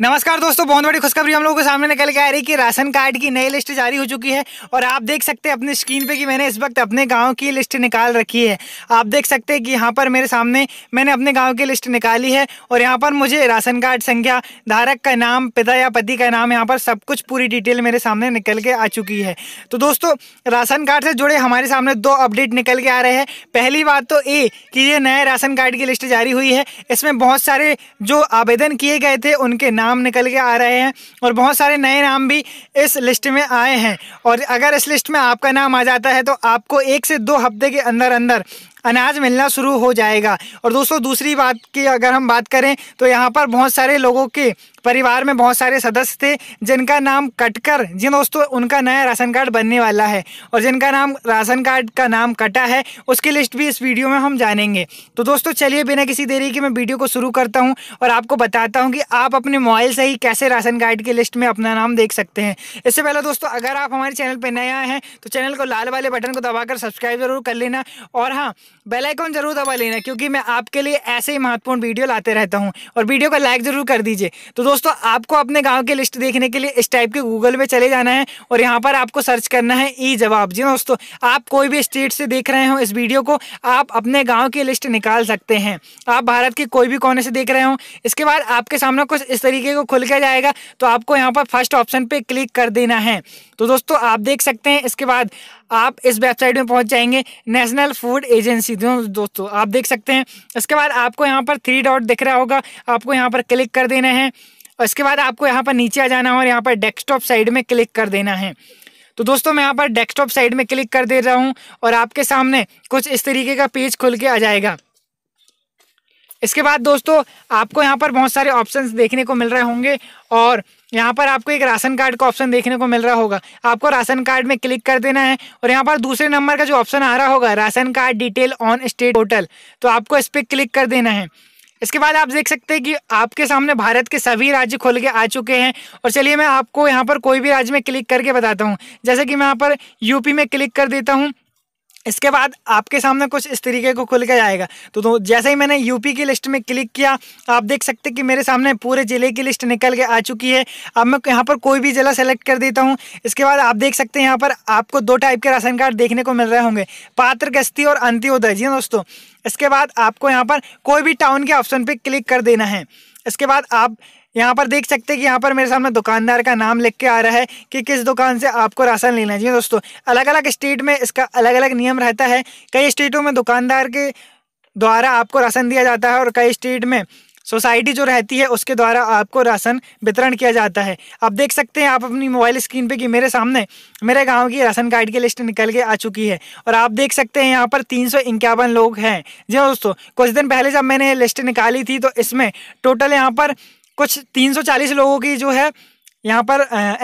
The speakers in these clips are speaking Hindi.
नमस्कार दोस्तों बहुत बड़ी खुशखबरी हम लोगों के सामने निकल के आ रही है कि राशन कार्ड की नई लिस्ट जारी हो चुकी है और आप देख सकते हैं अपने स्क्रीन पे कि मैंने इस वक्त अपने गांव की लिस्ट निकाल रखी है आप देख सकते हैं कि यहाँ पर मेरे सामने मैंने अपने गांव की लिस्ट निकाली है और यहाँ पर मुझे राशन कार्ड संख्या धारक का नाम पिता या पति का नाम यहाँ पर सब कुछ पूरी डिटेल मेरे सामने निकल के आ चुकी है तो दोस्तों राशन कार्ड से जुड़े हमारे सामने दो अपडेट निकल के आ रहे हैं पहली बात तो ये कि ये नए राशन कार्ड की लिस्ट जारी हुई है इसमें बहुत सारे जो आवेदन किए गए थे उनके नाम नाम निकल के आ रहे हैं और बहुत सारे नए नाम भी इस लिस्ट में आए हैं और अगर इस लिस्ट में आपका नाम आ जाता है तो आपको एक से दो हफ्ते के अंदर अंदर अनाज मिलना शुरू हो जाएगा और दोस्तों दूसरी बात की अगर हम बात करें तो यहाँ पर बहुत सारे लोगों के परिवार में बहुत सारे सदस्य थे जिनका नाम कटकर जी दोस्तों उनका नया राशन कार्ड बनने वाला है और जिनका नाम राशन कार्ड का नाम कटा है उसकी लिस्ट भी इस वीडियो में हम जानेंगे तो दोस्तों चलिए बिना किसी देरी के मैं वीडियो को शुरू करता हूँ और आपको बताता हूँ कि आप अपने मोबाइल से ही कैसे राशन कार्ड की लिस्ट में अपना नाम देख सकते हैं इससे पहले दोस्तों अगर आप हमारे चैनल पर नए आए हैं तो चैनल को लाल वाले बटन को दबाकर सब्सक्राइब जरूर कर लेना और हाँ बेल आइकॉन जरूर दबा लेना क्योंकि मैं आपके लिए ऐसे ही महत्वपूर्ण वीडियो लाते रहता हूँ और वीडियो का लाइक जरूर कर दीजिए तो दोस्तों आपको अपने गाँव की लिस्ट देखने के लिए इस टाइप के गूगल में चले जाना है और यहाँ पर आपको सर्च करना है ई जवाब जी हाँ दोस्तों आप कोई भी स्टेट से देख रहे हो इस वीडियो को आप अपने गाँव की लिस्ट निकाल सकते हैं आप भारत के कोई भी कोने से देख रहे हो इसके बाद आपके सामने कुछ इस तरीके को खुल के जाएगा तो आपको यहाँ पर फर्स्ट ऑप्शन पे क्लिक कर देना है तो दोस्तों आप देख सकते हैं इसके बाद आप इस वेबसाइट में पहुंच जाएंगे नेशनल फूड एजेंसी सीधे दोस्तों आप देख सकते हैं इसके बाद आपको यहाँ पर थ्री डॉट दिख रहा होगा आपको यहाँ पर क्लिक कर देना है और इसके बाद आपको यहाँ पर नीचे आ जाना है और यहाँ पर डेस्कटॉप साइड में क्लिक कर देना है तो दोस्तों मैं यहाँ पर डेस्कटॉप साइड में क्लिक कर दे रहा हूँ और आपके सामने कुछ इस तरीके का पेज खुल के आ जाएगा इसके बाद दोस्तों आपको यहाँ पर बहुत सारे ऑप्शंस देखने को मिल रहे होंगे और यहाँ पर आपको एक राशन कार्ड का ऑप्शन देखने को मिल रहा होगा आपको राशन कार्ड में क्लिक कर देना है और यहाँ पर दूसरे नंबर का जो ऑप्शन आ रहा होगा ration card detail on state hotel तो आपको इस पर क्लिक कर देना है इसके बाद आप देख सकते हैं कि आपके सामने भारत के सभी राज्य खोल के आ चुके हैं और चलिए मैं आपको यहाँ पर कोई भी राज्य में क्लिक करके बताता हूँ जैसे कि मैं यहाँ पर यूपी में क्लिक कर देता हूँ इसके बाद आपके सामने कुछ इस तरीके को खुल के जाएगा तो, तो जैसे ही मैंने यूपी की लिस्ट में क्लिक किया आप देख सकते कि मेरे सामने पूरे ज़िले की लिस्ट निकल के आ चुकी है अब मैं यहाँ पर कोई भी ज़िला सेलेक्ट कर देता हूँ इसके बाद आप देख सकते हैं यहाँ पर आपको दो टाइप के राशन कार्ड देखने को मिल रहे होंगे पात्र गस्ती और अंत्योदय जी हाँ दोस्तों इसके बाद आपको यहाँ पर कोई भी टाउन के ऑप्शन पर क्लिक कर देना है इसके बाद आप यहाँ पर देख सकते हैं कि यहाँ पर मेरे सामने दुकानदार का नाम लिख के आ रहा है कि किस दुकान से आपको राशन लेना चाहिए हाँ दोस्तों अलग अलग स्टेट में इसका अलग अलग नियम रहता है कई स्टेटों में दुकानदार के द्वारा आपको राशन दिया जाता है और कई स्टेट में सोसाइटी जो रहती है उसके द्वारा आपको राशन वितरण किया जाता है आप देख सकते हैं आप अपनी मोबाइल स्क्रीन पे कि मेरे सामने मेरे गांव की राशन कार्ड की लिस्ट निकल के आ चुकी है और आप देख सकते हैं यहाँ पर तीन लोग हैं जी हाँ दोस्तों कुछ दिन पहले जब मैंने लिस्ट निकाली थी तो इसमें टोटल यहाँ पर कुछ 340 लोगों की जो है यहाँ पर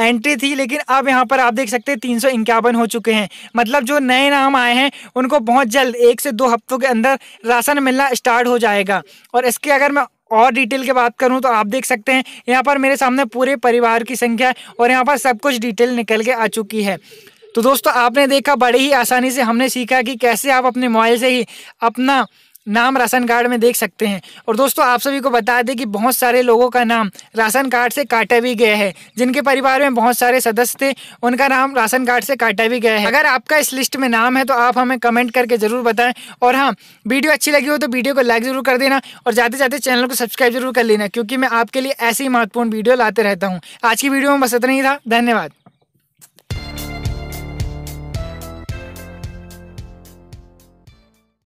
एंट्री थी लेकिन अब यहाँ पर आप देख सकते हैं तीन सौ इक्यावन हो चुके हैं मतलब जो नए नाम आए हैं उनको बहुत जल्द एक से दो हफ्तों के अंदर राशन मिलना स्टार्ट हो जाएगा और इसके अगर मैं और डिटेल की बात करूँ तो आप देख सकते हैं यहाँ पर मेरे सामने पूरे परिवार की संख्या और यहाँ पर सब कुछ डिटेल निकल के आ चुकी है तो दोस्तों आपने देखा बड़े ही आसानी से हमने सीखा कि कैसे आप अपने मोबाइल से ही अपना नाम राशन कार्ड में देख सकते हैं और दोस्तों आप सभी को बता दें कि बहुत सारे लोगों का नाम राशन कार्ड से काटा भी गया है जिनके परिवार में बहुत सारे सदस्य थे उनका नाम राशन कार्ड से काटा भी गया है अगर आपका इस लिस्ट में नाम है तो आप हमें कमेंट करके ज़रूर बताएं और हाँ वीडियो अच्छी लगी हो तो वीडियो को लाइक ज़रूर कर देना और जाते जाते चैनल को सब्सक्राइब जरूर कर लेना क्योंकि मैं आपके लिए ऐसी महत्वपूर्ण वीडियो लाते रहता हूँ आज की वीडियो में बस इतना ही था धन्यवाद